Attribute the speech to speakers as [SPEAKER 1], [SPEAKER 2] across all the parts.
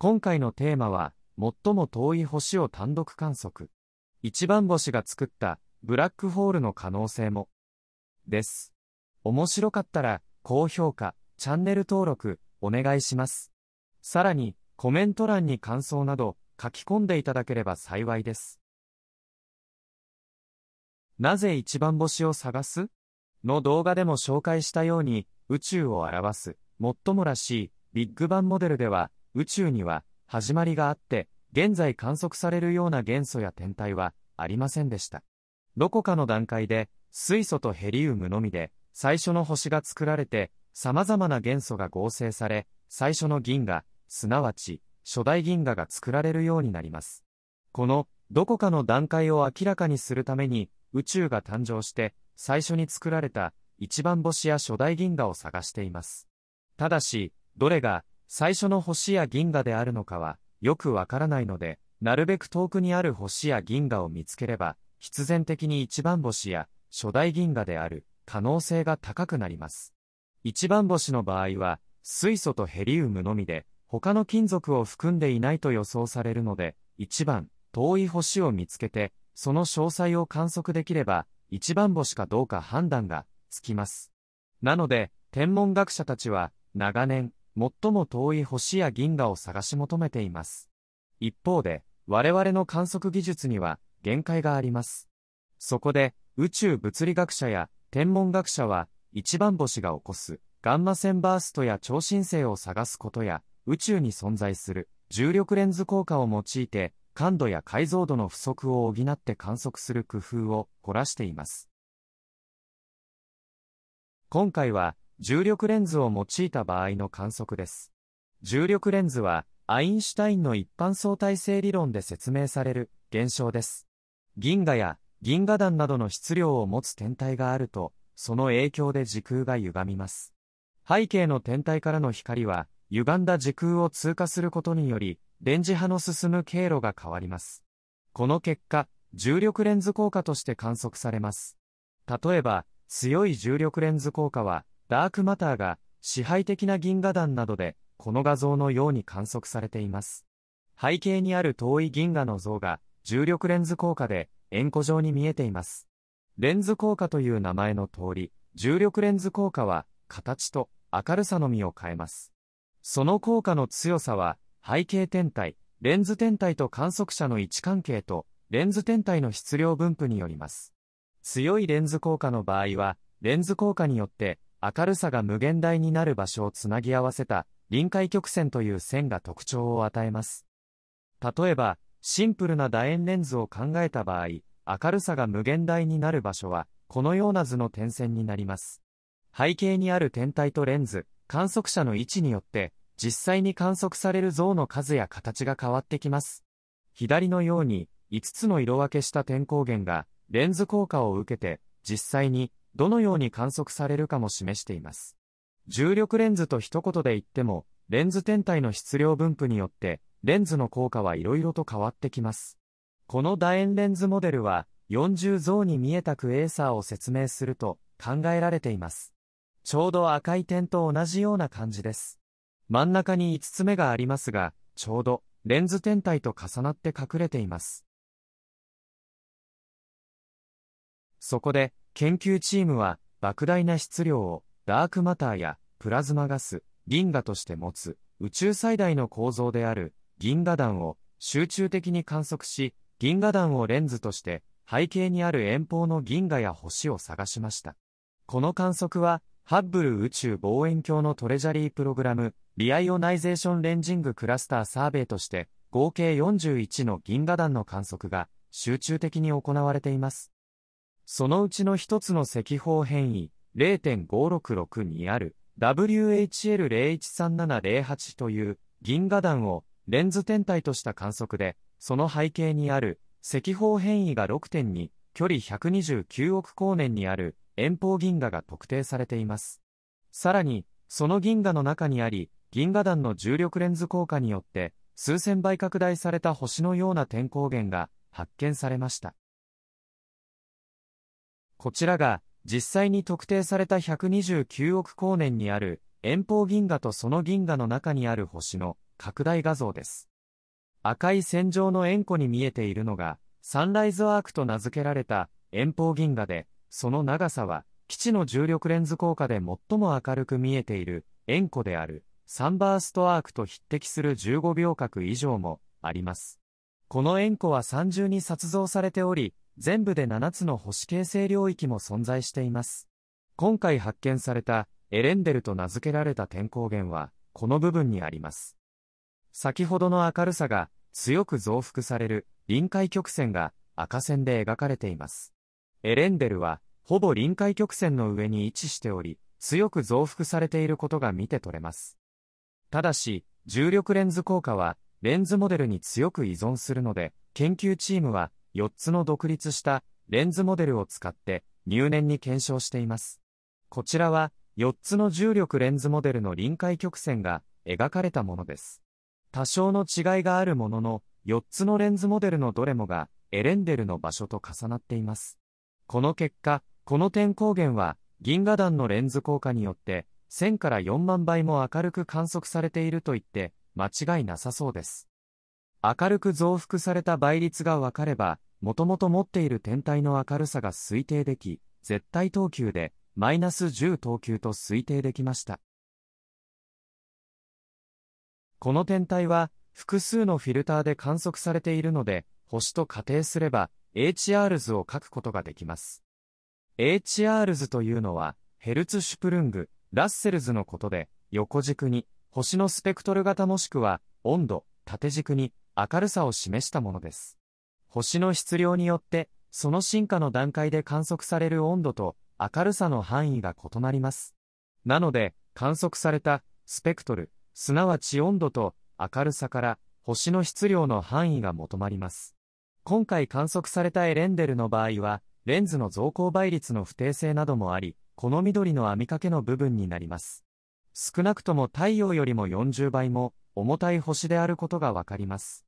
[SPEAKER 1] 今回のテーマは、最も遠い星を単独観測。一番星が作ったブラックホールの可能性も。です。面白かったら、高評価、チャンネル登録、お願いします。さらに、コメント欄に感想など、書き込んでいただければ幸いです。なぜ一番星を探すの動画でも紹介したように、宇宙を表す、最もらしい、ビッグバンモデルでは、宇宙には始まりがあって現在観測されるような元素や天体はありませんでしたどこかの段階で水素とヘリウムのみで最初の星が作られて様々な元素が合成され最初の銀河すなわち初代銀河が作られるようになりますこのどこかの段階を明らかにするために宇宙が誕生して最初に作られた一番星や初代銀河を探していますただしどれが最初の星や銀河であるのかは、よくわからないので、なるべく遠くにある星や銀河を見つければ、必然的に一番星や初代銀河である可能性が高くなります。一番星の場合は、水素とヘリウムのみで、他の金属を含んでいないと予想されるので、一番遠い星を見つけて、その詳細を観測できれば、一番星かどうか判断がつきます。なので、天文学者たちは、長年、最も遠い星や銀河を探し求めています。一方で、我々の観測技術には限界があります。そこで、宇宙物理学者や天文学者は、一番星が起こすガンマ線バーストや超新星を探すことや、宇宙に存在する重力レンズ効果を用いて、感度や解像度の不足を補って観測する工夫を凝らしています。今回は、重力レンズを用いた場合の観測です。重力レンズは、アインシュタインの一般相対性理論で説明される現象です。銀河や銀河団などの質量を持つ天体があると、その影響で時空が歪みます。背景の天体からの光は、歪んだ時空を通過することにより、電磁波の進む経路が変わります。この結果、重力レンズ効果として観測されます。例えば、強い重力レンズ効果は、ダークマターが支配的な銀河団などでこの画像のように観測されています。背景にある遠い銀河の像が重力レンズ効果で円弧状に見えています。レンズ効果という名前の通り、重力レンズ効果は形と明るさのみを変えます。その効果の強さは背景天体、レンズ天体と観測者の位置関係とレンズ天体の質量分布によります。強いレンズ効果の場合は、レンズ効果によって明るさが無限大になる場所をつなぎ合わせた臨界曲線という線が特徴を与えます。例えば、シンプルな楕円レンズを考えた場合、明るさが無限大になる場所は、このような図の点線になります。背景にある天体とレンズ、観測者の位置によって、実際に観測される像の数や形が変わってきます。左のように、5つの色分けした点光源が、レンズ効果を受けて、実際にどのように観測されるかも示しています。重力レンズと一言で言っても、レンズ天体の質量分布によって、レンズの効果はいろいろと変わってきます。この楕円レンズモデルは、40像に見えたクエーサーを説明すると考えられています。ちょうど赤い点と同じような感じです。真ん中に5つ目がありますが、ちょうどレンズ天体と重なって隠れています。そこで、研究チームは、莫大な質量を、ダークマターや、プラズマガス、銀河として持つ、宇宙最大の構造である、銀河団を、集中的に観測し、銀河団をレンズとして、背景にある遠方の銀河や星を探しました。この観測は、ハッブル宇宙望遠鏡のトレジャリープログラム、リアイオナイゼーションレンジングクラスターサーベイとして、合計41の銀河団の観測が集中的に行われています。そのうちの一つの赤方変異0.566にある WHL013708 という銀河団をレンズ天体とした観測で、その背景にある赤方変異が6.2、距離129億光年にある遠方銀河が特定されています。さらに、その銀河の中にあり、銀河団の重力レンズ効果によって、数千倍拡大された星のような天光源が発見されました。こちらが実際に特定された129億光年にある遠方銀河とその銀河の中にある星の拡大画像です。赤い線状の円弧に見えているのがサンライズアークと名付けられた遠方銀河で、その長さは基地の重力レンズ効果で最も明るく見えている円弧であるサンバーストアークと匹敵する15秒角以上もあります。この円弧は三重に撮像されており、全部で7つの星形成領域も存在しています。今回発見されたエレンデルと名付けられた天光源は、この部分にあります。先ほどの明るさが強く増幅される臨界曲線が赤線で描かれています。エレンデルは、ほぼ臨界曲線の上に位置しており、強く増幅されていることが見て取れます。ただし、重力レンズ効果は、レンズモデルに強く依存するので、研究チームは、4つの独立したレンズモデルを使って入念に検証しています。こちらは4つの重力レンズモデルの臨界曲線が描かれたものです。多少の違いがあるものの、4つのレンズモデルのどれもがエレンデルの場所と重なっています。この結果、この点光源は銀河団のレンズ効果によって1000から4万倍も明るく観測されていると言って間違いなさそうです。明るく増幅された倍率が分かれば、もともと持っている天体の明るさが推定でき、絶対等級で、マイナス10等級と推定できました。この天体は、複数のフィルターで観測されているので、星と仮定すれば、HR 図を書くことができます。HR 図というのは、ヘルツシュプルング、ラッセルズのことで、横軸に、星のスペクトル型もしくは、温度、縦軸に、明るさを示したものです。星の質量によって、その進化の段階で観測される温度と明るさの範囲が異なります。なので、観測されたスペクトル、すなわち温度と明るさから星の質量の範囲が求まります。今回観測されたエレンデルの場合は、レンズの増光倍率の不定性などもあり、この緑の網掛けの部分になります。少なくとも太陽よりも40倍も重たい星であることがわかります。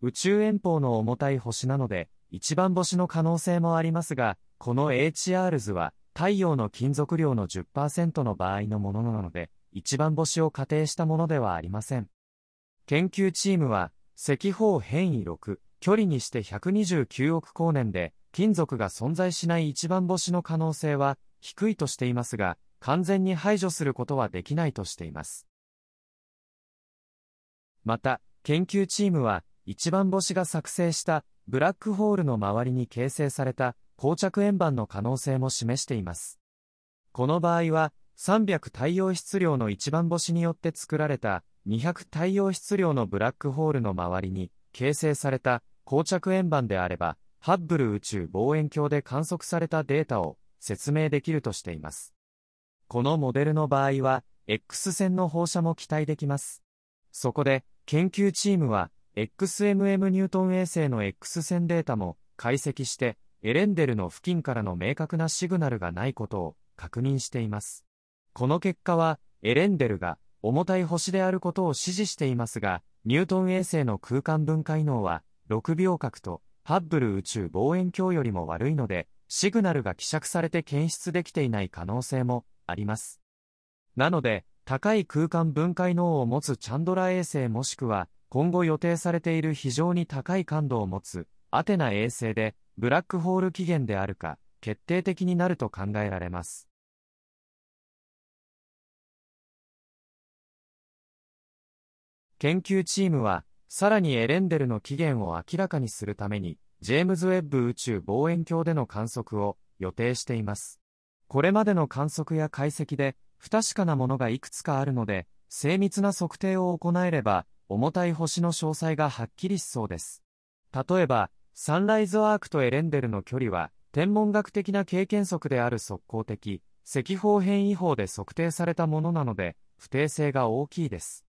[SPEAKER 1] 宇宙遠方の重たい星なので、一番星の可能性もありますが、この HR 図は、太陽の金属量の10%の場合のものなので、一番星を仮定したものではありません。研究チームは、赤方変異6、距離にして129億光年で、金属が存在しない一番星の可能性は低いとしていますが、完全に排除することはできないとしています。また、研究チームは、一番星が作成したブラックホールの周りに形成された膠着円盤の可能性も示しています。この場合は、300太陽質量の一番星によって作られた200太陽質量のブラックホールの周りに形成された膠着円盤であれば、ハッブル宇宙望遠鏡で観測されたデータを説明できるとしています。このモデルの場合は、X 線の放射も期待できます。そこで、研究チームは、XMM ニュートン衛星の X 線データも解析して、エレンデルの付近からの明確なシグナルがないことを確認しています。この結果は、エレンデルが重たい星であることを指示していますが、ニュートン衛星の空間分解能は、6秒角とハッブル宇宙望遠鏡よりも悪いので、シグナルが希釈されて検出できていない可能性もあります。なので、高い空間分解能を持つチャンドラ衛星もしくは今後予定されている非常に高い感度を持つアテナ衛星でブラックホール起源であるか決定的になると考えられます。研究チームは、さらにエレンデルの起源を明らかにするために、ジェームズ・ウェッブ宇宙望遠鏡での観測を予定しています。これまでの観測や解析で、不確かなものがいくつかあるので、精密な測定を行えれば、重たい星の詳細がはっきりしそうです。例えば、サンライズアークとエレンデルの距離は、天文学的な経験則である速攻的、赤方変異法で測定されたものなので、不定性が大きいです。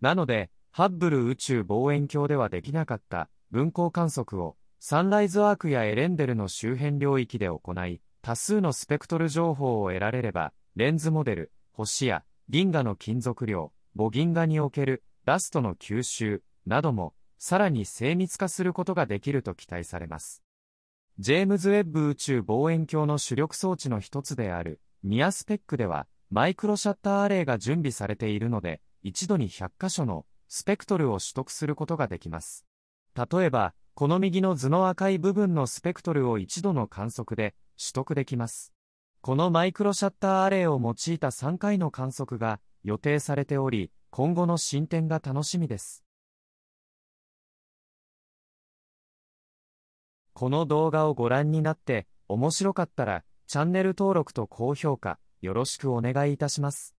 [SPEAKER 1] なので、ハッブル宇宙望遠鏡ではできなかった分光観測を、サンライズアークやエレンデルの周辺領域で行い、多数のスペクトル情報を得られれば、レンズモデル、星や銀河の金属量、母銀河におけるダストの吸収などもさらに精密化することができると期待されます。ジェームズ・ウェッブ宇宙望遠鏡の主力装置の一つであるニアスペックではマイクロシャッターアレイが準備されているので一度に100箇所のスペクトルを取得することができます。例えば、この右の図の赤い部分のスペクトルを一度の観測で取得できます。このマイクロシャッターアレイを用いた3回の観測が予定されており、今後の進展が楽しみです。この動画をご覧になって面白かったらチャンネル登録と高評価よろしくお願いいたします。